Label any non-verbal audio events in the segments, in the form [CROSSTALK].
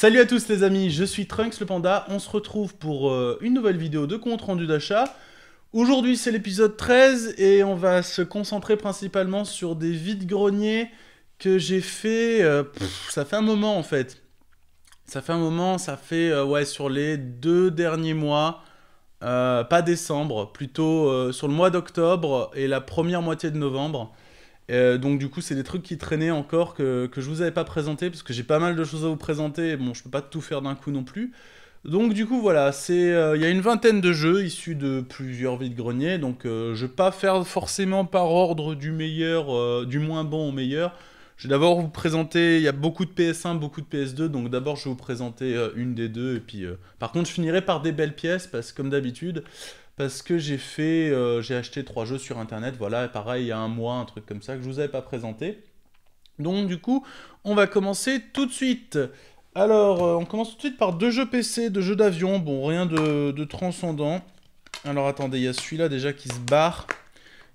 Salut à tous les amis, je suis Trunks le Panda, on se retrouve pour euh, une nouvelle vidéo de compte rendu d'achat. Aujourd'hui c'est l'épisode 13 et on va se concentrer principalement sur des vides-greniers que j'ai fait, euh, ça fait un moment en fait. Ça fait un moment, ça fait euh, ouais sur les deux derniers mois, pas décembre, plutôt sur le mois d'octobre et la première moitié de novembre. Euh, donc du coup, c'est des trucs qui traînaient encore que, que je vous avais pas présenté, parce que j'ai pas mal de choses à vous présenter, bon, je peux pas tout faire d'un coup non plus. Donc du coup, voilà, euh, il y a une vingtaine de jeux issus de plusieurs de Grenier donc je euh, je vais pas faire forcément par ordre du meilleur, du moins bon au meilleur. Je vais d'abord vous présenter, il y a beaucoup de PS1, beaucoup de PS2, donc d'abord je vais vous présenter une des deux, et puis par contre je finirai par des belles pièces, parce que comme d'habitude, parce que j'ai fait, euh, j'ai acheté trois jeux sur internet, voilà, pareil, il y a un mois, un truc comme ça que je vous avais pas présenté. Donc du coup, on va commencer tout de suite. Alors, euh, on commence tout de suite par deux jeux PC, deux jeux d'avion, bon, rien de, transcendant. Alors attendez, il y a celui-là déjà qui se barre.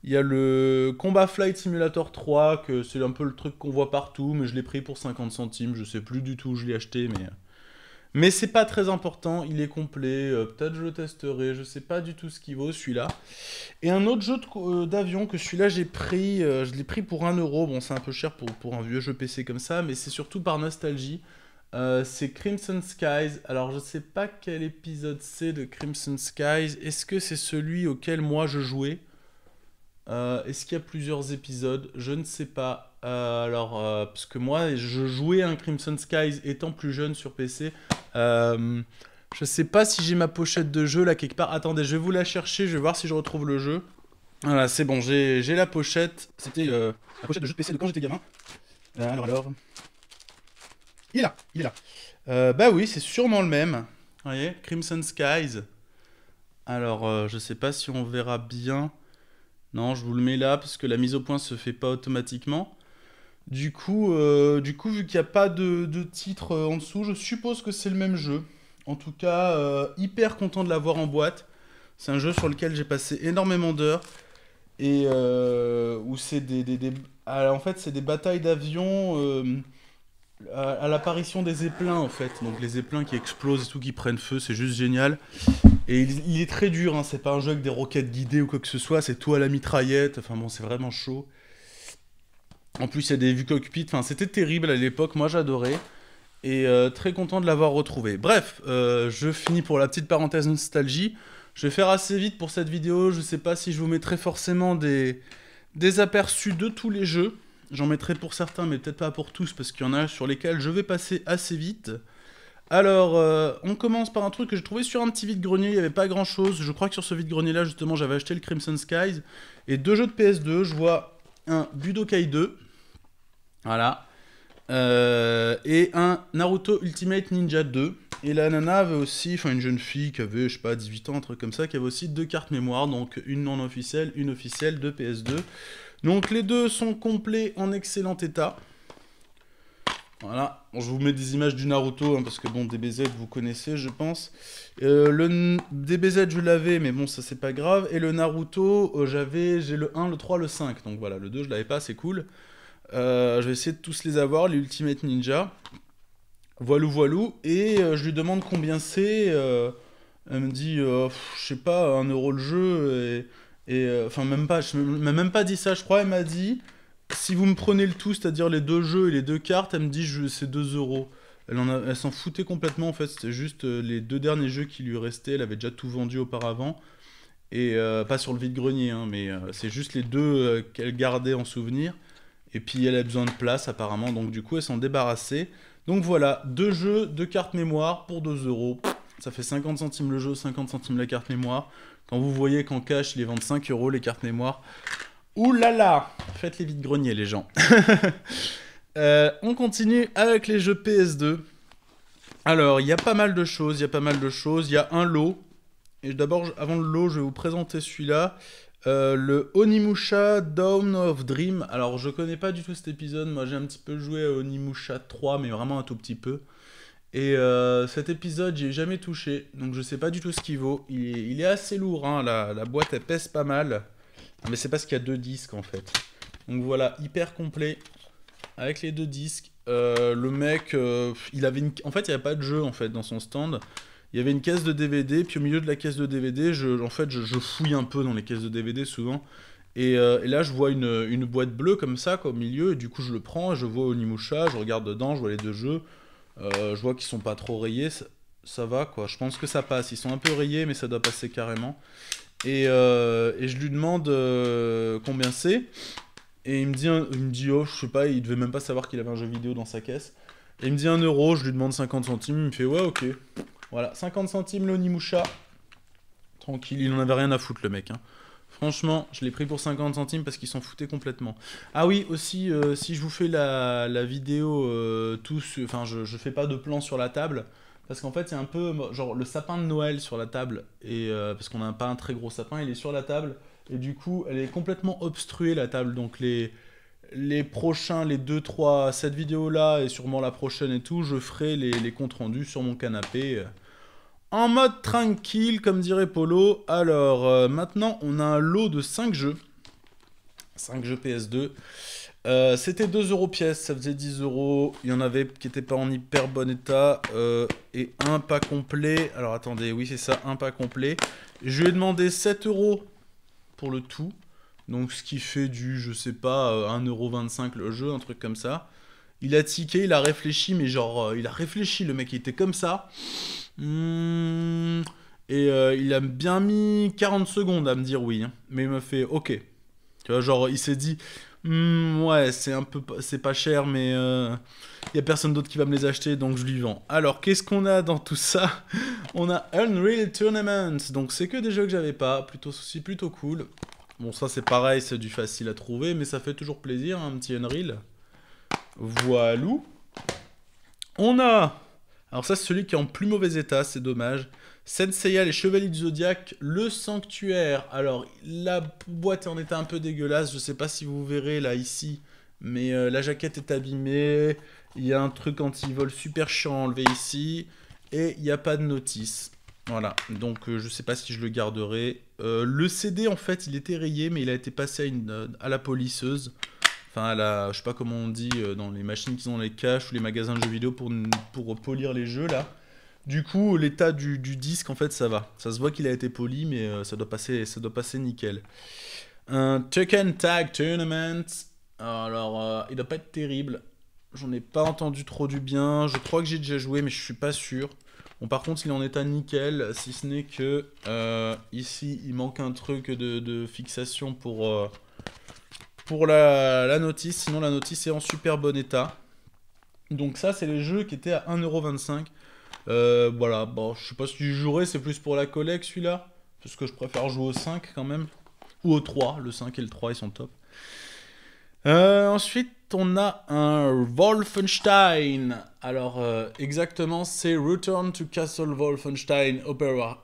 Il y a le Combat Flight Simulator 3, que c'est un peu le truc qu'on voit partout, mais je l'ai pris pour 50 centimes, je sais plus du tout où je l'ai acheté, mais mais c'est pas très important, il est complet. Euh, peut-être je le testerai, je sais pas du tout ce qu'il vaut celui-là. Et un autre jeu euh, d'avion que celui-là j'ai pris, euh, je l'ai pris pour 1€. Bon, c'est un peu cher pour, pour, un vieux jeu PC comme ça, mais c'est surtout par nostalgie. c'est Crimson Skies. Alors je sais pas quel épisode c'est de Crimson Skies. Est-ce que c'est celui auquel moi je jouais Est-ce qu'il y a plusieurs épisodes Je ne sais pas. alors, parce que moi je jouais à un Crimson Skies étant plus jeune sur PC. Euh, je sais pas si j'ai ma pochette de jeu là quelque part. Attendez, je vais vous la chercher, je vais voir si je retrouve le jeu. Voilà, c'est bon, j'ai la pochette. C'était euh, la pochette de jeu de PC de quand j'étais gamin. Euh, alors, alors. Il est là, il est là. bah oui, c'est sûrement le même. Vous voyez, Crimson Skies. Alors, je sais pas si on verra bien. Non, je vous le mets là parce que la mise au point se fait pas automatiquement. Du coup, euh, du coup vu qu'il n'y a pas de, de titre euh, en dessous, je suppose que c'est le même jeu. En tout cas, euh, hyper content de l'avoir en boîte. C'est un jeu sur lequel j'ai passé énormément d'heures. Et où c'est des, ah, en fait, c'est des batailles d'avions à, l'apparition des éplins, en fait. Donc les éplins qui explosent et tout, qui prennent feu, c'est juste génial. Et il, est très dur, hein. c'est pas un jeu avec des roquettes guidées ou quoi que ce soit, c'est tout à la mitraillette. Enfin bon, c'est vraiment chaud. En plus, il y a des vues cockpit. Enfin, c'était terrible à l'époque. Moi, j'adorais. Et euh, très content de l'avoir retrouvé. Bref, euh, je finis pour la petite parenthèse nostalgie. Je vais faire assez vite pour cette vidéo. Je ne sais pas si je vous mettrai forcément des, des aperçus de tous les jeux. J'en mettrai pour certains, mais peut-être pas pour tous, parce qu'il y en a sur lesquels je vais passer assez vite. Alors, euh, on commence par un truc que j'ai trouvé sur un petit vide-grenier, il n'y avait pas grand-chose. Je crois que sur ce vide-grenier-là, justement, j'avais acheté le Crimson Skies. Et deux jeux de PS2, je vois un Budokai 2. Voilà. Euh, et un Naruto Ultimate Ninja 2. Et la nana avait aussi, enfin une jeune fille qui avait, je sais pas, 18 ans, un truc comme ça, qui avait aussi deux cartes mémoire, donc une non officielle, une officielle de PS2. Donc les deux sont complets en excellent état. Voilà, je vous mets des images du Naruto, hein, parce que bon, DBZ, vous connaissez, je pense. Euh, le DBZ, je l'avais, mais bon, ça c'est pas grave. Et le Naruto, euh, j'avais, j'ai le 1, le 3, le 5. Donc voilà, le 2, je l'avais pas, c'est cool. Euh, je vais essayer de tous les avoir, les Ultimate Ninja. Voilou, voilou. Et je lui demande combien c'est. elle me dit, je sais pas, 1 euro le jeu. Et, et enfin, même pas, je m'a même pas dit ça, je crois, elle m'a dit si vous me prenez le tout, c'est-à-dire les deux jeux et les deux cartes, elle me dit c'est 2 euros. Elle, s'en foutait complètement en fait, c'était juste euh, les deux derniers jeux qui lui restaient, elle avait déjà tout vendu auparavant. Et euh, pas sur le vide-grenier, hein, mais euh, c'est juste les deux qu'elle gardait en souvenir. Et puis elle a besoin de place apparemment, donc du coup elle s'en débarrassait. Donc voilà, deux jeux, deux cartes mémoire pour 2 euros. Ça fait 50 centimes le jeu, 50 centimes la carte mémoire. Quand vous voyez qu'en cash, les vendent 5 euros les cartes mémoire, Ouh là là Faites les vides greniers, les gens. [LAUGHS] Euh, on continue avec les jeux PS2. Alors, il y a pas mal de choses, il y a pas mal de choses. Il y a un lot. Et d'abord, avant le lot, je vais vous présenter celui-là. Euh, le Onimusha Dawn of Dream. Alors, je connais pas du tout cet épisode. Moi, j'ai un petit peu joué à Onimusha 3, mais vraiment un tout petit peu. Et euh, cet épisode, j'ai jamais touché. Donc, je sais pas du tout ce qu'il vaut. Il est, assez lourd. Hein. La, la, boîte, elle pèse pas mal. Ah, mais c'est parce qu'il y a deux disques en fait. Donc voilà, hyper complet. Avec les deux disques. Euh, le mec, euh, il avait une... En fait, il n'y avait pas de jeu en fait dans son stand. Il y avait une caisse de DVD, puis au milieu de la caisse de DVD, je, en fait, je, fouille un peu dans les caisses de DVD souvent. Euh, et, là, je vois une, boîte bleue comme ça, au milieu, et du coup, je le prends, je vois Onimusha, je regarde dedans, je vois les deux jeux, je vois qu'ils sont pas trop rayés, ça va, quoi. Je pense que ça passe, ils sont un peu rayés, mais ça doit passer carrément. Euh, et, je lui demande euh, combien c'est. Et il me, dit il me dit, oh, je sais pas, il devait même pas savoir qu'il avait un jeu vidéo dans sa caisse. Et il me dit 1 euro, je lui demande 50 centimes. Il me fait, ouais, ok. Voilà, 50 centimes l'Onimusha. Tranquille, il en avait rien à foutre, le mec. Hein. Franchement, je l'ai pris pour 50 centimes parce qu'ils s'en foutaient complètement. Ah oui, aussi, euh, si je vous fais la, la vidéo, tous, enfin, je, je fais pas de plan sur la table parce qu'en fait, il y a un peu genre le sapin de Noël sur la table, et euh, parce qu'on a pas un très gros sapin, il est sur la table, et du coup, elle est complètement obstruée la table. Donc les, les prochains, les 2, 3, cette vidéo-là, et sûrement la prochaine et tout, je ferai les, comptes rendus sur mon canapé. Euh, en mode tranquille, comme dirait Polo. Alors, euh, maintenant, on a un lot de 5 jeux. 5 jeux PS2. Euh, c'était 2 euros pièce, ça faisait 10 euros. Il y en avait qui n'étaient pas en hyper bon état. Euh, et un pas complet. Alors attendez, oui, c'est ça, un pas complet. Je lui ai demandé 7 euros pour le tout. Donc ce qui fait du, je sais pas, 1,25€ euh, le jeu, un truc comme ça. Il a tiqué, il a réfléchi, mais genre, il a réfléchi, le mec, il était comme ça. Hmm, et il a bien mis 40 secondes à me dire oui. Hein. Mais il m'a fait OK. Tu vois, genre, il s'est dit, Hmm, ouais, c'est un peu, c'est pas cher, mais il euh, y a personne d'autre qui va me les acheter, donc je lui vends. Alors, qu'est-ce qu'on a dans tout ça [LAUGHS] On a Unreal Tournament, donc c'est que des jeux que j'avais pas, plutôt souci, plutôt cool. Bon, ça c'est pareil, c'est du facile à trouver, mais ça fait toujours plaisir, hein, un petit Unreal. Voilà On a, alors ça c'est celui qui est en plus mauvais état, c'est dommage. Senseiya, les Chevaliers du Zodiaque, le Sanctuaire. Alors, la boîte en était un peu dégueulasse, je ne sais pas si vous verrez là, ici, mais euh, la jaquette est abîmée, il y a un truc anti-vol super chiant enlevé ici, et il n'y a pas de notice. Voilà, donc je euh, je sais pas si je le garderai. Euh, le CD, en fait, il était rayé, mais il a été passé à, une, à la polisseuse. Enfin, à la, je sais pas comment on dit, dans les machines qui ont les caches ou les magasins de jeux vidéo pour, pour polir les jeux, là. Du coup, l'état du, disque, en fait, ça va. Ça se voit qu'il a été poli, mais euh, ça, doit passer, ça doit passer nickel. Un Token Tag Tournament. Alors, il euh, il doit pas être terrible. J'en ai pas entendu trop du bien. Je crois que j'ai déjà joué, mais je suis pas sûr. Bon, par contre, il est à nickel, si ce n'est que euh, ici, il manque un truc de, fixation pour, pour la, notice. Sinon, la notice est en super bon état. Donc ça, c'est le jeu qui était à 1,25€. Euh, voilà, bon, je sais pas si tu jouerais, c'est plus pour la collecte celui-là. Parce que je préfère jouer au 5 quand même. Ou au 3, le 5 et le 3 ils sont top. Euh, ensuite, on a un Wolfenstein. Alors, euh, exactement, c'est Return to Castle Wolfenstein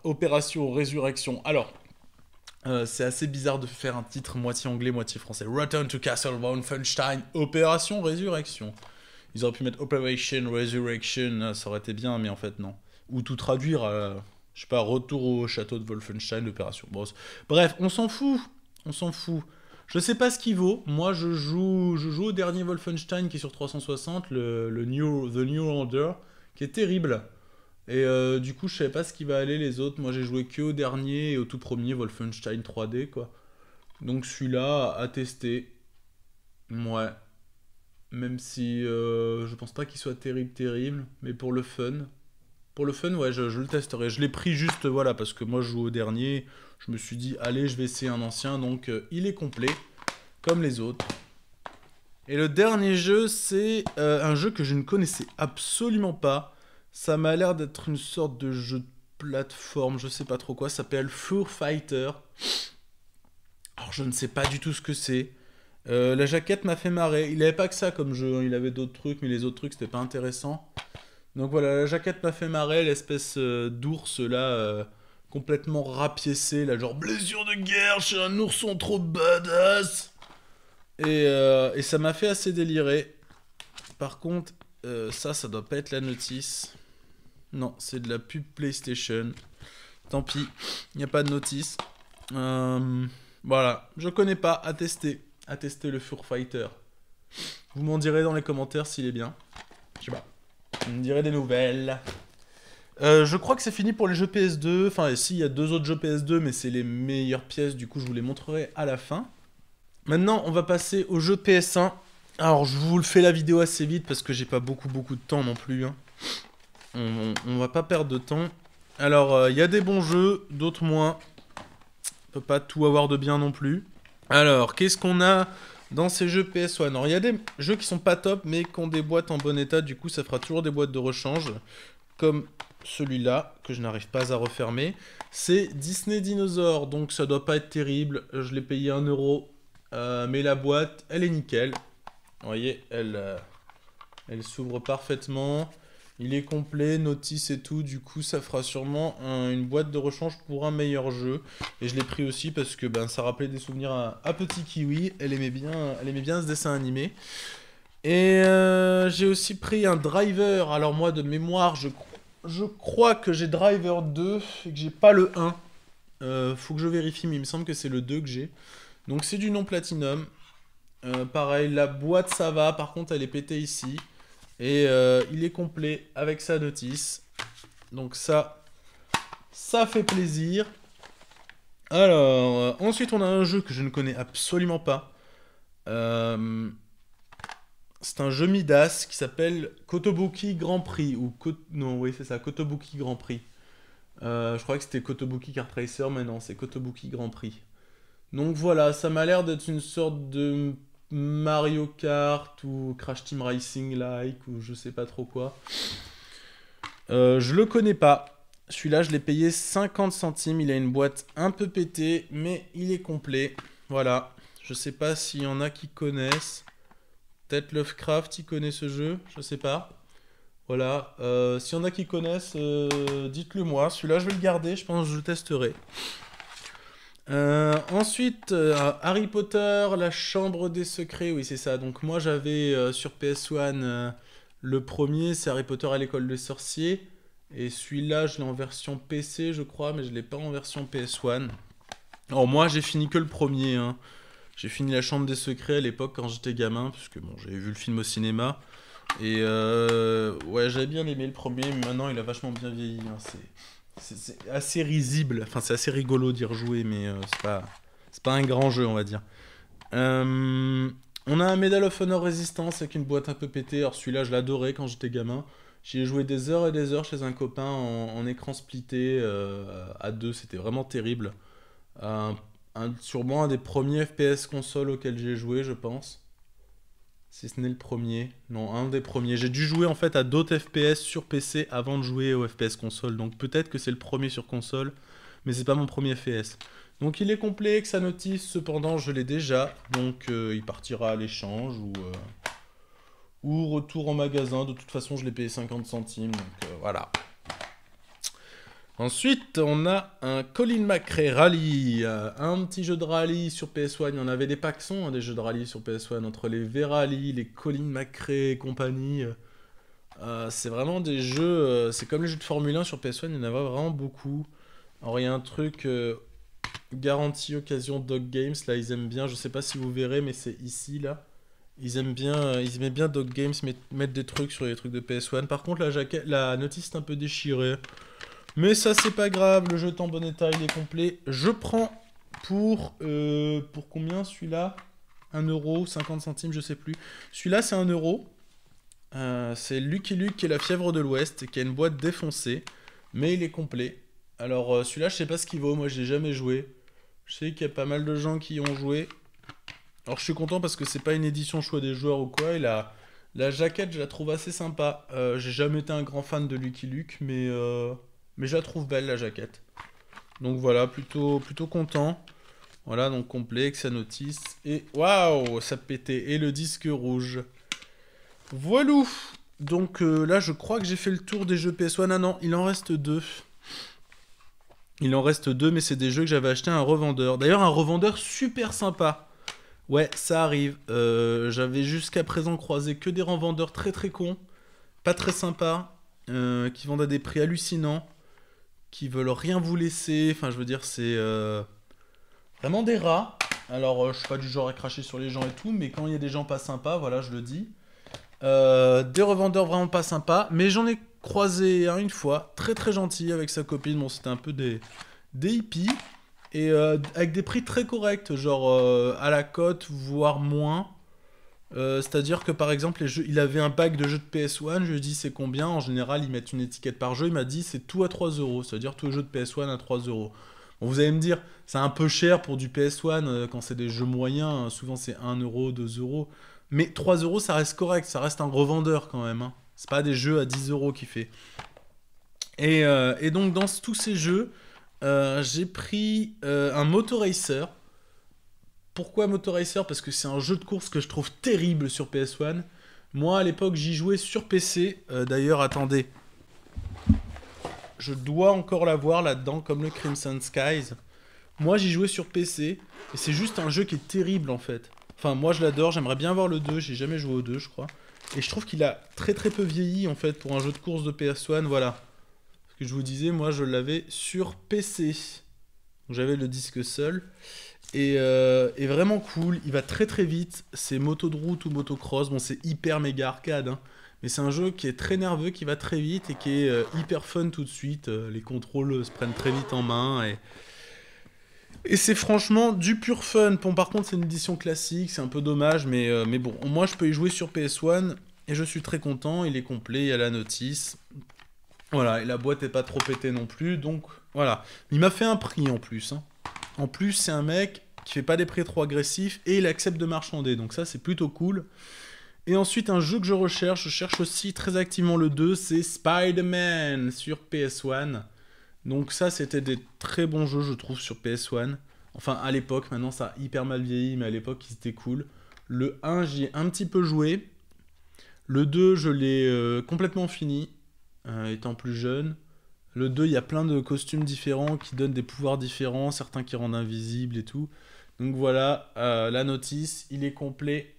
Opération Résurrection. Alors, c'est assez bizarre de faire un titre moitié anglais, moitié français. Return to Castle Wolfenstein Opération Résurrection. Ils auraient pu mettre Operation Resurrection, ça aurait été bien, mais en fait, non. Ou tout traduire à, je sais pas, retour au château de Wolfenstein, l'opération Bros. Bref, on s'en fout. On s'en fout. Je sais pas ce qu'il vaut. Moi, je joue, je joue au dernier Wolfenstein qui est sur 360, le, New, The New Order, qui est terrible. Et euh, du coup, je sais pas ce qui va aller les autres. Moi, j'ai joué que au dernier et au tout premier Wolfenstein 3D, quoi. Donc celui-là à tester. Ouais. Même si euh, je pense pas qu'il soit terrible, terrible, mais pour le fun. Pour le fun, ouais, je, le testerai. Je l'ai pris juste, voilà, parce que moi je joue au dernier. Je me suis dit, allez, je vais essayer un ancien. Donc euh, il est complet, comme les autres. Et le dernier jeu, c'est euh, un jeu que je ne connaissais absolument pas. Ça m'a l'air d'être une sorte de jeu de plateforme, je sais pas trop quoi. Ça s'appelle Fur Fighter. Alors je ne sais pas du tout ce que c'est. Euh, la jaquette m'a fait marrer. Il avait pas que ça comme jeu, hein. il avait d'autres trucs, mais les autres trucs c'était pas intéressant. Donc voilà, la jaquette m'a fait marrer, l'espèce euh, d'ours là, euh, complètement rapiécé, la genre blessure de guerre, Chez un ourson trop badass. Et, et ça m'a fait assez délirer. Par contre, ça, ça doit pas être la notice. Non, c'est de la pub PlayStation. Tant pis, il n'y a pas de notice. voilà, je connais pas, à tester à tester le Fur Fighter. Vous m'en direz dans les commentaires s'il est bien. Je sais pas. Vous me direz des nouvelles. Euh, je crois que c'est fini pour les jeux PS2. Enfin, ici, il y a deux autres jeux PS2, mais c'est les meilleures pièces, du coup, je vous les montrerai à la fin. Maintenant, on va passer au jeu PS1. Alors, je vous le fais la vidéo assez vite parce que j'ai pas beaucoup, beaucoup de temps non plus. Hein. On, va pas perdre de temps. Alors, euh, il y a des bons jeux, d'autres moins. On peut pas tout avoir de bien non plus. Alors, qu'est-ce qu'on a dans ces jeux PS1 il y a des jeux qui sont pas top, mais qui ont des boîtes en bon état. Du coup, ça fera toujours des boîtes de rechange. Comme celui-là, que je n'arrive pas à refermer. C'est Disney Dinosaur. Donc, ça doit pas être terrible. Je l'ai payé 1 euro. Euh, mais la boîte, elle est nickel. Vous voyez, elle, euh, elle s'ouvre parfaitement. Il est complet, notice et tout. Du coup, ça fera sûrement une boîte de rechange pour un meilleur jeu. Et je l'ai pris aussi parce que ben, ça rappelait des souvenirs à, Petit Kiwi. Elle aimait, bien, elle aimait bien ce dessin animé. Et euh, j'ai aussi pris un driver. Alors moi, de mémoire, je, je crois que j'ai driver 2 et que j'ai pas le 1. Euh, faut que je vérifie, mais il me semble que c'est le 2 que j'ai. Donc c'est du non platinum. Euh, pareil, la boîte ça va, par contre elle est pétée ici. Et euh, il est complet avec sa notice. Donc ça, ça fait plaisir. Alors, euh, ensuite on a un jeu que je ne connais absolument pas. Euh, c'est un jeu Midas qui s'appelle Kotobuki Grand Prix. Ou non, oui, c'est ça, Kotobuki Grand Prix. je crois que c'était Kotobuki Car Tracer, mais non, c'est Kotobuki Grand Prix. Donc voilà, ça m'a l'air d'être une sorte de Mario Kart ou Crash Team Racing like ou je sais pas trop quoi. Euh, je le connais pas. Celui-là, je l'ai payé 50 centimes. Il a une boîte un peu pétée, mais il est complet. Voilà. Je sais pas s'il y en a qui connaissent. Peut-être Lovecraft, il connaît ce jeu. Je sais pas. Voilà. Euh, s'il y en a qui connaissent, euh, dites-le moi. Celui-là, je vais le garder. Je pense que je le testerai. Euh, ensuite, euh, Harry Potter, La Chambre des Secrets, oui c'est ça. Donc moi j'avais euh, sur PS1 le premier, c'est Harry Potter à l'école des sorciers. Et celui-là, je l'ai en version PC je crois, mais je ne l'ai pas en version PS1. Alors moi j'ai fini que le premier. Hein. J'ai fini La Chambre des Secrets à l'époque quand j'étais gamin, puisque bon, j'avais vu le film au cinéma. Et ouais, j'avais bien aimé le premier, mais maintenant il a vachement bien vieilli. Hein, c'est c'est assez risible. Enfin, c'est assez rigolo d'y rejouer, mais euh, c'est pas, pas un grand jeu, on va dire. Euh, on a un Medal of Honor Resistance avec une boîte un peu pétée. Alors celui-là, je l'adorais quand j'étais gamin. J'y ai joué des heures et des heures chez un copain en, écran splitté euh, à deux. C'était vraiment terrible. Sur sûrement un des premiers FPS consoles auxquels j'ai joué, je pense. Si ce n'est le premier. Non, un des premiers. J'ai dû jouer en fait à d'autres FPS sur PC avant de jouer au FPS console. Donc peut-être que c'est le premier sur console, mais c'est pas mon premier FPS. Donc il est que sa notice, cependant je l'ai déjà. Donc euh, il partira à l'échange ou, euh, ou retour en magasin. De toute façon je l'ai payé 50 centimes. Donc euh, voilà. Ensuite, on a un Colin McRae Rally, euh, un petit jeu de rallye sur PS1. Il y en avait des paxons, hein, des jeux de rallye sur PS1, entre les V-Rally, les Colin McRae et compagnie. Euh, c'est vraiment des jeux, euh, c'est comme les jeux de Formule 1 sur PS1, il y en a vraiment beaucoup. Alors, il y a un truc Garanti occasion Dog Games, là, ils aiment bien, je ne sais pas si vous verrez, mais c'est ici, là. Ils aiment bien, ils bien Dog Games mettre des trucs sur les trucs de PS1. Par contre, la, jaquette, la notice est un peu déchirée. Mais ça, c'est pas grave. Le jeu est en bon état, il est complet. Je prends pour, euh, pour combien celui-là 1 euro, 50 centimes, je sais plus. Celui-là, c'est 1€. euro. Euh, c'est Lucky Luke qui est la fièvre de l'Ouest, qui a une boîte défoncée, mais il est complet. Alors euh, celui-là, je sais pas ce qu'il vaut, moi je l'ai jamais joué. Je sais qu'il y a pas mal de gens qui y ont joué. Alors je suis content parce que c'est pas une édition choix des joueurs ou quoi, et la, la jaquette, je la trouve assez sympa. J'ai jamais été un grand fan de Lucky Luke, mais mais je la trouve belle la jaquette. Donc voilà, plutôt, plutôt content. Voilà, donc complet, notice Et waouh, ça pétait. Et le disque rouge. Voilà Donc euh, là, je crois que j'ai fait le tour des jeux PS1. Ah non, il en reste deux. Il en reste deux, mais c'est des jeux que j'avais acheté à un revendeur. D'ailleurs, un revendeur super sympa. Ouais, ça arrive. Euh, j'avais jusqu'à présent croisé que des revendeurs très très cons, pas très sympas, euh, qui vendent à des prix hallucinants qui veulent rien vous laisser. Enfin, je veux dire, c'est euh, vraiment des rats. Alors, euh, je suis pas du genre à cracher sur les gens et tout, mais quand il y a des gens pas sympas, voilà, je le dis. Euh, des revendeurs vraiment pas sympas, mais j'en ai croisé une fois, très très gentil avec sa copine. Bon, c'était un peu des, des hippies et avec des prix très corrects, genre à la cote, voire moins. Euh, c'est-à-dire que par exemple, il avait un pack de jeux de PS1, je lui ai dit c'est combien, en général ils mettent une étiquette par jeu, il m'a dit c'est tout à 3 euros, c'est-à-dire tout jeu de PS1 à 3 euros. vous allez me dire, c'est un peu cher pour du PS1 euh, quand c'est des jeux moyens, hein. souvent c'est 1 euro, 2 euros, mais 3 euros ça reste correct, ça reste un revendeur quand même, hein. c'est pas des jeux à 10 euros qui fait. Et, euh, et, donc dans tous ces jeux, j'ai pris un Motoracer, pourquoi Motoracer Parce que c'est un jeu de course que je trouve terrible sur PS1. Moi, à l'époque, j'y jouais sur PC. Euh, d'ailleurs, attendez. Je dois encore l'avoir là-dedans, comme le Crimson Skies. Moi, j'y jouais sur PC. Et c'est juste un jeu qui est terrible, en fait. Enfin, moi, je l'adore. J'aimerais bien voir le 2. J'ai jamais joué au 2, je crois. Et je trouve qu'il a très très peu vieilli, en fait, pour un jeu de course de PS1. Voilà. Ce que je vous disais, moi, je l'avais sur PC. J'avais le disque seul. Euh, et, vraiment cool. Il va très très vite. C'est moto de route ou motocross. Bon, c'est hyper méga arcade. Hein. Mais c'est un jeu qui est très nerveux, qui va très vite et qui est euh, hyper fun tout de suite. Euh, les contrôles se prennent très vite en main. Et, et c'est franchement du pur fun. Bon, par contre, c'est une édition classique. C'est un peu dommage. Mais, mais bon, moi je peux y jouer sur PS1. Et je suis très content. Il est complet. Il y a la notice. Voilà. Et la boîte est pas trop pétée non plus. Donc voilà. Il m'a fait un prix en plus. Hein. En plus, c'est un mec qui fait pas des prêts trop agressifs et il accepte de marchander. Donc ça, c'est plutôt cool. Et ensuite, un jeu que je recherche, je cherche aussi très activement le 2, c'est Spider-Man sur PS1. Donc ça, c'était des très bons jeux, je trouve, sur PS1. Enfin, à l'époque, maintenant ça a hyper mal vieilli, mais à l'époque, c'était cool. Le 1, j'y ai un petit peu joué. Le 2, je l'ai euh, complètement fini, euh, étant plus jeune. Le 2, il y a plein de costumes différents qui donnent des pouvoirs différents, certains qui rendent invisibles et tout. Donc voilà, euh, la notice, il est complet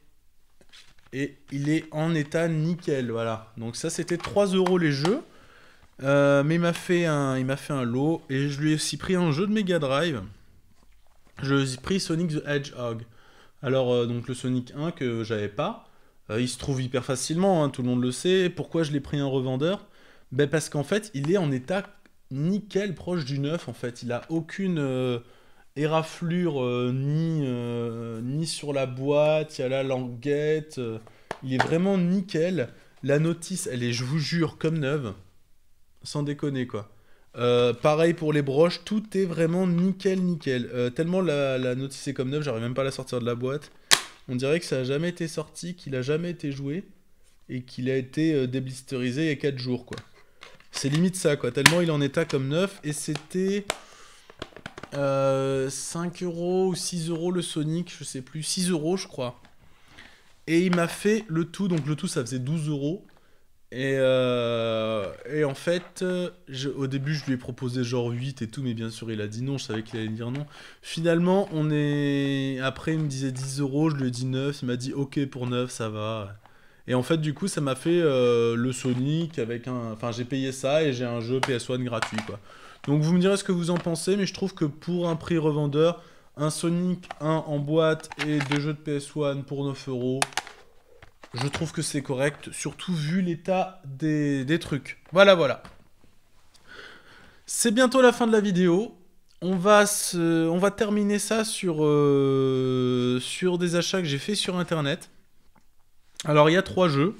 et il est en état nickel, voilà. Donc ça, c'était 3 euros les jeux. Euh, mais il m'a fait un, fait un lot et je lui ai aussi pris un jeu de Mega Drive. Je lui ai pris Sonic the Hedgehog. Alors euh, donc le Sonic 1 que j'avais pas, il se trouve hyper facilement, hein, tout le monde le sait. Pourquoi je l'ai pris un revendeur ben Parce qu'en fait, il est en état nickel, proche du neuf, en fait. Il a aucune euh, éraflure euh, ni, euh, ni sur la boîte, il y a la languette. il est vraiment nickel. La notice, elle est, je vous jure, comme neuve. Sans déconner, quoi. pareil pour les broches, tout est vraiment nickel, nickel. tellement la, notice est comme neuve, j'arrive même pas à la sortir de la boîte. On dirait que ça a jamais été sorti, qu'il a jamais été joué et qu'il a été déblisterisé il y a 4 jours, quoi. C'est limite ça, quoi. Tellement il en était comme neuf. Et c'était euh, 5 euros ou 6 euros le Sonic, je sais plus. 6 euros, je crois. Et il m'a fait le tout. Donc le tout, ça faisait 12 euros. Euh, et, en fait, au début, je lui ai proposé genre 8 et tout, mais bien sûr, il a dit non. Je savais qu'il allait dire non. Finalement, on est. Après, il me disait 10 euros, je lui ai dit 9. Il m'a dit ok pour 9, ça va. Et en fait, du coup, ça m'a fait euh, le Sonic avec un. Enfin, j'ai payé ça et j'ai un jeu PS1 gratuit, quoi. Donc, vous me direz ce que vous en pensez, mais je trouve que pour un prix revendeur, un Sonic 1 en boîte et deux jeux de PS1 pour 9 euros, je trouve que c'est correct, surtout vu l'état des, trucs. Voilà, voilà. C'est bientôt la fin de la vidéo. On va, se, on va terminer ça sur, euh, sur des achats que j'ai fait sur internet. Alors il y a trois jeux.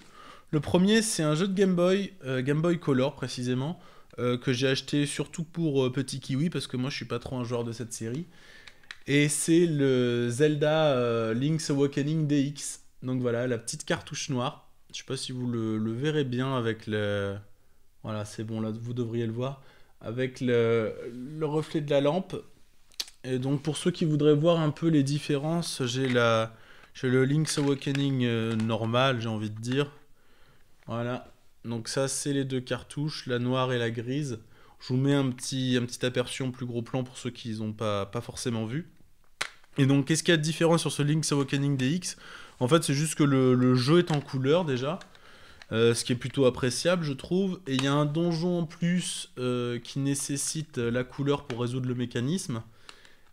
Le premier, c'est un jeu de Game Boy, euh, Game Boy Color précisément, euh, que j'ai acheté surtout pour euh, Petit Kiwi, parce que moi je suis pas trop un joueur de cette série. Et c'est le Zelda Link's Awakening DX. Donc voilà, la petite cartouche noire. Je sais pas si vous le, verrez bien avec le... Voilà, c'est bon, là vous devriez le voir. Avec le reflet de la lampe. Et donc pour ceux qui voudraient voir un peu les différences, j'ai la j'ai le Link's Awakening euh, normal, j'ai envie de dire. Voilà. Donc ça, c'est les deux cartouches, la noire et la grise. Je vous mets un petit, un petit aperçu en plus gros plan pour ceux qui n'ont pas, pas forcément vu. Et donc, qu'est-ce qu'il y a de différent sur ce Link's Awakening DX En fait, c'est juste que le, jeu est en couleur déjà, euh, ce qui est plutôt appréciable, je trouve. Et il y a un donjon en plus euh, qui nécessite la couleur pour résoudre le mécanisme.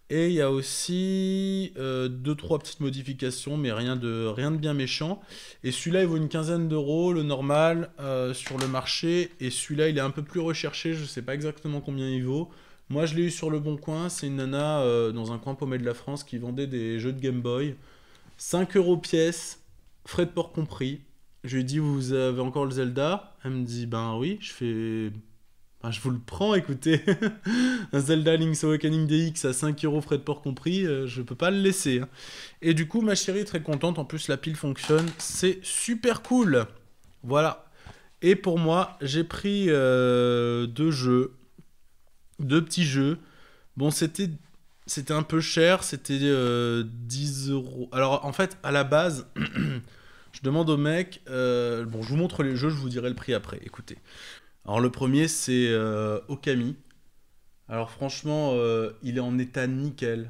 Et il y a aussi 2 euh, deux trois petites modifications, mais rien de, rien de bien méchant. Et celui-là, il vaut une quinzaine d'euros, le normal, euh, sur le marché. Et celui-là, il est un peu plus recherché, je ne sais pas exactement combien il vaut. Moi, je l'ai eu sur Le Bon Coin, c'est une nana euh, dans un coin paumé de la France qui vendait des jeux de Game Boy. 5 euros pièce, frais de port compris. Je lui ai dit, vous avez encore le Zelda Elle me dit, ben oui, je fais ah, je vous le prends, écoutez. [LAUGHS] un Zelda Link's Awakening DX à 5 euros frais de port compris, euh, je peux pas le laisser. Hein. Et du coup, ma chérie très contente. En plus, la pile fonctionne. C'est super cool. Voilà. Et pour moi, j'ai pris euh, deux jeux. Deux petits jeux. Bon, c'était. C'était un peu cher, c'était 10 euh, euros. Alors en fait, à la base, [CLEARS THROAT] je demande au mec. bon, je vous montre les jeux, je vous dirai le prix après. Écoutez. Alors le premier, c'est euh, Okami. Alors franchement, euh, il est en état nickel.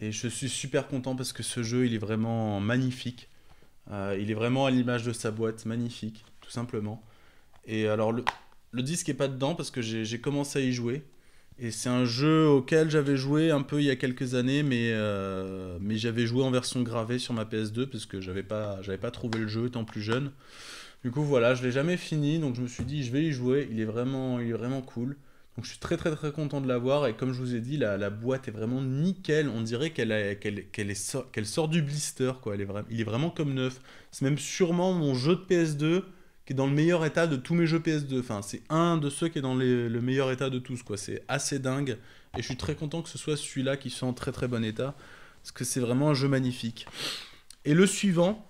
Et je suis super content parce que ce jeu, il est vraiment magnifique. Euh, il est vraiment à l'image de sa boîte, magnifique, tout simplement. Et alors le, disque n'est pas dedans parce que j'ai commencé à y jouer. Et c'est un jeu auquel j'avais joué un peu il y a quelques années, mais, mais j'avais joué en version gravée sur ma PS2 parce que j'avais pas, pas trouvé le jeu étant plus jeune. Du coup, voilà, je l'ai jamais fini, donc je me suis dit, je vais y jouer. Il est vraiment, il est vraiment cool. Donc je suis très très très content de l'avoir et comme je vous ai dit, la, boîte est vraiment nickel. On dirait qu'elle qu'elle sort du blister, quoi. Elle est il est vraiment comme neuf. C'est même sûrement mon jeu de PS2 qui est dans le meilleur état de tous mes jeux PS2. Enfin, c'est un de ceux qui est dans le meilleur état de tous, quoi. C'est assez dingue et je suis très content que ce soit celui-là qui soit en très très bon état parce que c'est vraiment un jeu magnifique. Et le suivant,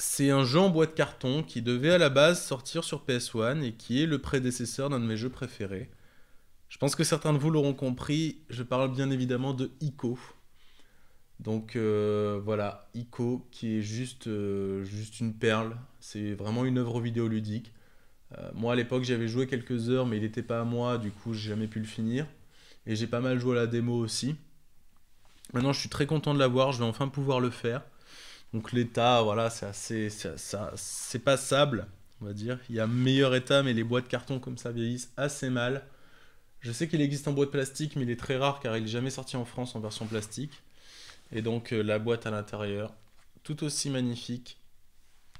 c'est un jeu en boîte carton qui devait à la base sortir sur PS1 et qui est le prédécesseur d'un de mes jeux préférés. Je pense que certains de vous l'auront compris, je parle bien évidemment de ICO. Donc euh, voilà, ICO qui est juste, euh, juste une perle, c'est vraiment une œuvre vidéoludique. Euh, moi à l'époque j'avais joué quelques heures mais il n'était pas à moi, du coup j'ai jamais pu le finir. Et j'ai pas mal joué à la démo aussi. Maintenant je suis très content de l'avoir, je vais enfin pouvoir le faire. Donc l'état, voilà, c'est assez, c'est passable, on va dire. Il y a meilleur état, mais les boîtes de carton comme ça vieillissent assez mal. Je sais qu'il existe en boîte plastique, mais il est très rare car il n'est jamais sorti en France en version plastique. Et donc euh, la boîte à l'intérieur, tout aussi magnifique.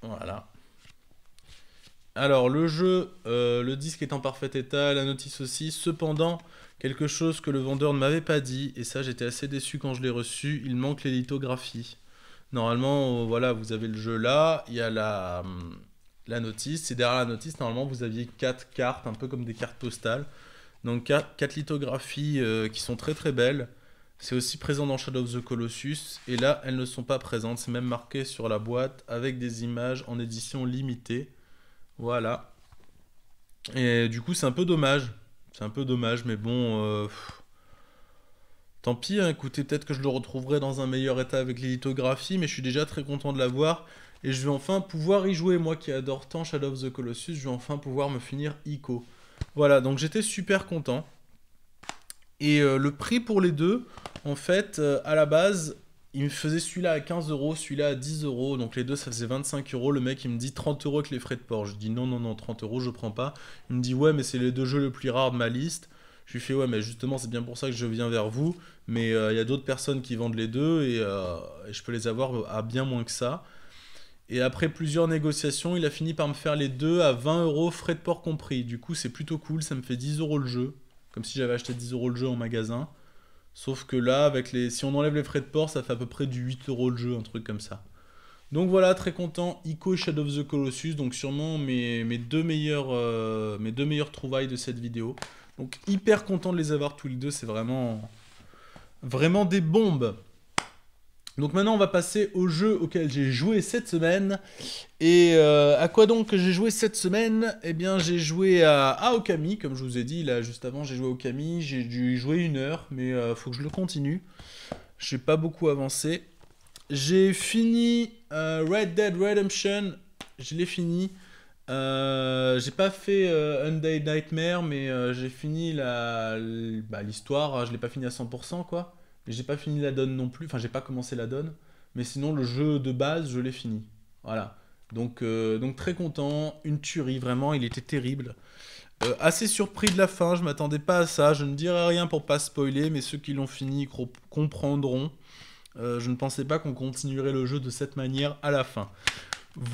Voilà. Alors le jeu, euh, le disque est en parfait état, la notice aussi. Cependant, quelque chose que le vendeur ne m'avait pas dit, et ça j'étais assez déçu quand je l'ai reçu, il manque les lithographies. Normalement, euh, voilà, vous avez le jeu là, il y a euh, la, notice, et derrière la notice, normalement, vous aviez quatre cartes, un peu comme des cartes postales. Donc quatre, lithographies euh, qui sont très très belles. C'est aussi présent dans Shadow of the Colossus, et là, elles ne sont pas présentes. C'est même marqué sur la boîte avec des images en édition limitée. Voilà. Et du coup, c'est un peu dommage. C'est un peu dommage, mais bon, Tant pis, hein, écoutez, peut-être que je le retrouverai dans un meilleur état avec les lithographies, mais je suis déjà très content de l'avoir. Et je vais enfin pouvoir y jouer, moi qui adore tant Shadow of the Colossus, je vais enfin pouvoir me finir ICO. Voilà, donc j'étais super content. Et euh, le prix pour les deux, en fait, euh, à la base, il me faisait celui-là à 15 euros, celui-là à 10 euros. Donc les deux, ça faisait 25 euros. Le mec, il me dit 30 euros avec les frais de port. Je dis non, non, non, 30 euros, je prends pas. Il me dit ouais, mais c'est les deux jeux les plus rares de ma liste. Je lui fais ouais, mais justement, c'est bien pour ça que je viens vers vous. Mais euh, il y a d'autres personnes qui vendent les deux et, euh, je peux les avoir euh, à bien moins que ça. Et après plusieurs négociations, il a fini par me faire les deux à 20 euros frais de port compris. Du coup, c'est plutôt cool. Ça me fait 10 euros le jeu, comme si j'avais acheté 10 euros le jeu en magasin. Sauf que là, avec les, si on enlève les frais de port, ça fait à peu près du 8 euros le jeu, un truc comme ça. Donc voilà, très content. Ico et Shadow of the Colossus, donc sûrement mes, mes deux meilleurs, mes deux meilleures trouvailles de cette vidéo. Donc hyper content de les avoir tous les deux, c'est vraiment vraiment des bombes. Donc maintenant on va passer au jeu auquel j'ai joué cette semaine. Et euh, à quoi donc j'ai joué cette semaine Eh bien j'ai joué à, Okami, comme je vous ai dit là juste avant j'ai joué à Okami, j'ai dû jouer une heure, mais il euh, faut que je le continue. J'ai pas beaucoup avancé. J'ai fini euh, Red Dead Redemption, je l'ai fini. Euh, j'ai pas fait euh, Undead Nightmare, mais euh, j'ai fini la, bah, l'histoire. Hein, je l'ai pas fini à 100%, quoi. Mais j'ai pas fini la donne non plus. Enfin, j'ai pas commencé la donne. Mais sinon, le jeu de base, je l'ai fini. Voilà. Donc, donc très content. Une tuerie, vraiment. Il était terrible. assez surpris de la fin. Je m'attendais pas à ça. Je ne dirai rien pour pas spoiler, mais ceux qui l'ont fini comprendront. je ne pensais pas qu'on continuerait le jeu de cette manière à la fin.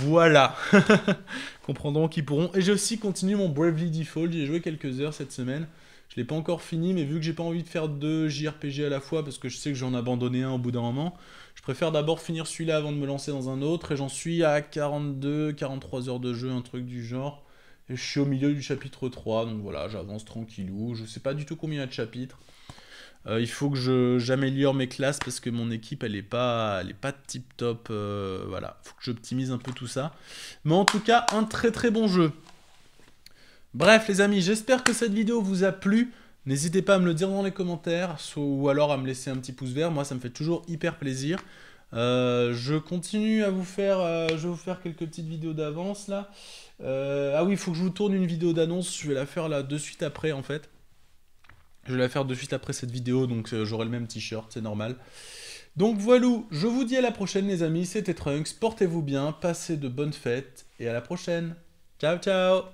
Voilà. [LAUGHS] Comprendront qui pourront. Et j'ai aussi continué mon Bravely Default. J'ai joué quelques heures cette semaine. Je l'ai pas encore fini, mais vu que j'ai pas envie de faire deux JRPG à la fois, parce que je sais que j'en abandonné un au bout d'un moment, je préfère d'abord finir celui-là avant de me lancer dans un autre. Et j'en suis à 42, 43 heures de jeu, un truc du genre. Et je suis au milieu du chapitre 3, donc voilà, j'avance tranquillou. Je sais pas du tout combien il y a de chapitres. Euh, il faut que j'améliore mes classes parce que mon équipe, elle n'est pas, elle est pas tip top. Voilà, euh, voilà, faut que j'optimise un peu tout ça. Mais en tout cas, un très très bon jeu. Bref, les amis, j'espère que cette vidéo vous a plu. N'hésitez pas à me le dire dans les commentaires ou alors à me laisser un petit pouce vert. Moi, ça me fait toujours hyper plaisir. Euh, je continue à vous faire, je vais vous faire quelques petites vidéos d'avance là. ah oui, il faut que je vous tourne une vidéo d'annonce. Je vais la faire là de suite après en fait. Je vais la faire de suite après cette vidéo, donc euh, j'aurai le même t-shirt, c'est normal. Donc voilà, je vous dis à la prochaine les amis, c'était Trunks, portez-vous bien, passez de bonnes fêtes, et à la prochaine. Ciao ciao